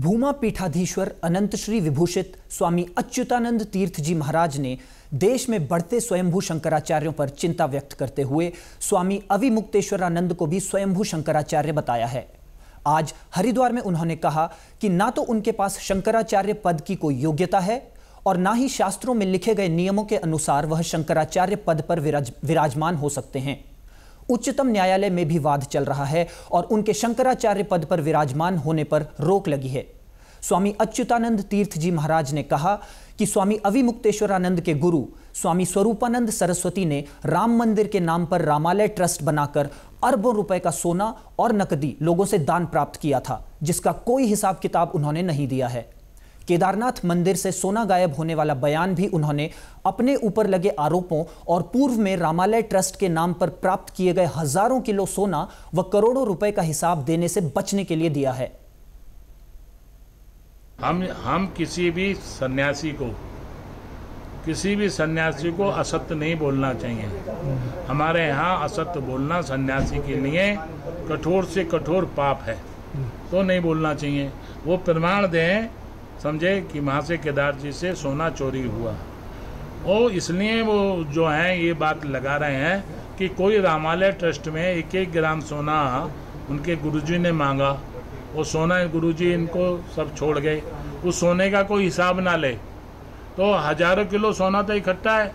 भूमा पीठाधीश्वर अनंत श्री विभूषित स्वामी अच्युतानंद तीर्थ जी महाराज ने देश में बढ़ते स्वयंभू शंकराचार्यों पर चिंता व्यक्त करते हुए स्वामी अविमुक्तेश्वरानंद को भी स्वयंभू शंकराचार्य बताया है आज हरिद्वार में उन्होंने कहा कि ना तो उनके पास शंकराचार्य पद की कोई योग्यता है और ना ही शास्त्रों में लिखे गए नियमों के अनुसार वह शंकराचार्य पद पर विराज विराजमान हो सकते हैं उच्चतम न्यायालय में भी वाद चल रहा है और उनके शंकराचार्य पद पर विराजमान होने पर रोक लगी है स्वामी अच्युतानंद तीर्थ जी महाराज ने कहा कि स्वामी अविमुक्तेश्वरानंद के गुरु स्वामी स्वरूपानंद सरस्वती ने राम मंदिर के नाम पर रामालय ट्रस्ट बनाकर अरबों रुपए का सोना और नकदी लोगों से दान प्राप्त किया था जिसका कोई हिसाब किताब उन्होंने नहीं दिया है केदारनाथ मंदिर से सोना गायब होने वाला बयान भी उन्होंने अपने ऊपर लगे आरोपों और पूर्व में रामालय ट्रस्ट के नाम पर प्राप्त किए गए हजारों किलो सोना व करोड़ों रुपए का हिसाब देने से बचने के लिए दिया है हम हम किसी भी सन्यासी को किसी भी सन्यासी को असत्य नहीं बोलना चाहिए हमारे यहाँ असत्य बोलना सन्यासी के लिए कठोर से कठोर पाप है तो नहीं बोलना चाहिए वो प्रमाण दें समझे कि वहाँ से केदार जी से सोना चोरी हुआ वो इसलिए वो जो हैं ये बात लगा रहे हैं कि कोई रामालय ट्रस्ट में एक एक ग्राम सोना उनके गुरुजी ने मांगा वो सोना गुरुजी इनको सब छोड़ गए उस सोने का कोई हिसाब ना ले तो हजारों किलो सोना तो इकट्ठा है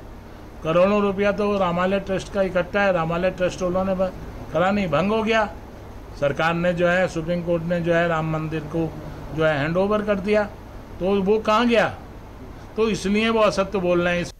करोड़ों रुपया तो रामालय ट्रस्ट का इकट्ठा है रामालय ट्रस्ट वालों ने करा नहीं भंग हो गया सरकार ने जो है सुप्रीम कोर्ट ने जो है राम मंदिर को जो है हैंड ओवर कर दिया तो वो कहाँ गया तो इसलिए वो असत्य बोल रहे हैं